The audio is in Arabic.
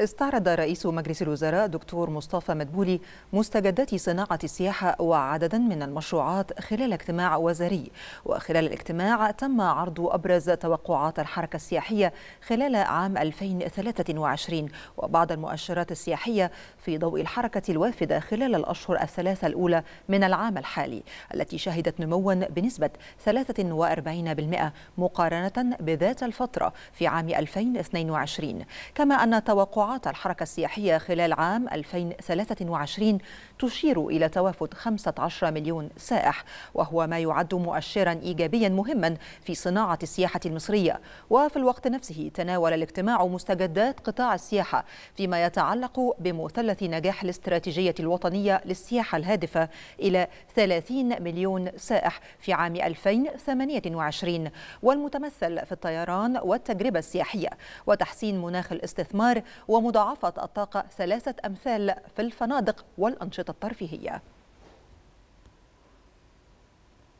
استعرض رئيس مجلس الوزراء دكتور مصطفى مدبولي مستجدات صناعة السياحة وعددا من المشروعات خلال اجتماع وزاري وخلال الاجتماع تم عرض أبرز توقعات الحركة السياحية خلال عام 2023 وبعض المؤشرات السياحية في ضوء الحركة الوافدة خلال الأشهر الثلاثة الأولى من العام الحالي التي شهدت نموا بنسبة 43% مقارنة بذات الفترة في عام 2022 كما أن توقعات توقعات الحركة السياحية خلال عام 2023 تشير إلى توافد 15 مليون سائح وهو ما يعد مؤشرا إيجابيا مهما في صناعة السياحة المصرية وفي الوقت نفسه تناول الاجتماع مستجدات قطاع السياحة فيما يتعلق بمثلث نجاح الاستراتيجية الوطنية للسياحة الهادفة إلى 30 مليون سائح في عام 2028 والمتمثل في الطيران والتجربة السياحية وتحسين مناخ الاستثمار و ومضاعفة الطاقة ثلاثة أمثال في الفنادق والأنشطة الترفيهية